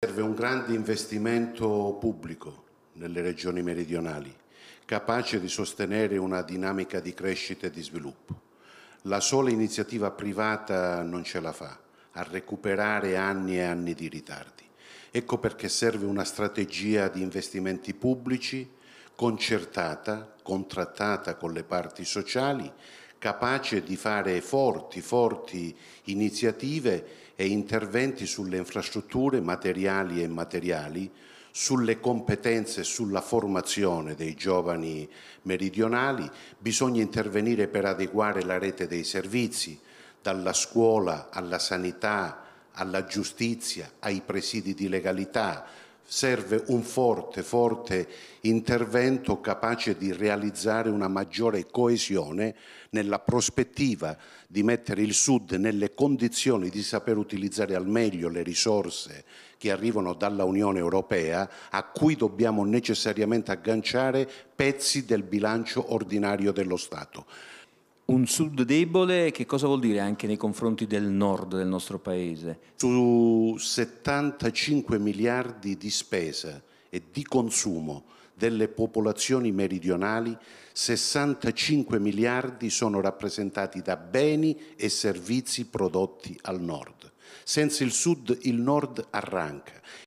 Serve un grande investimento pubblico nelle regioni meridionali, capace di sostenere una dinamica di crescita e di sviluppo. La sola iniziativa privata non ce la fa a recuperare anni e anni di ritardi. Ecco perché serve una strategia di investimenti pubblici concertata, contrattata con le parti sociali, capace di fare forti, forti iniziative e interventi sulle infrastrutture materiali e immateriali, sulle competenze e sulla formazione dei giovani meridionali, bisogna intervenire per adeguare la rete dei servizi, dalla scuola alla sanità, alla giustizia, ai presidi di legalità, serve un forte, forte intervento capace di realizzare una maggiore coesione nella prospettiva di mettere il Sud nelle condizioni di saper utilizzare al meglio le risorse che arrivano dalla Unione Europea, a cui dobbiamo necessariamente agganciare pezzi del bilancio ordinario dello Stato. Un sud debole che cosa vuol dire anche nei confronti del nord del nostro paese? Su 75 miliardi di spesa e di consumo delle popolazioni meridionali, 65 miliardi sono rappresentati da beni e servizi prodotti al nord. Senza il sud il nord arranca.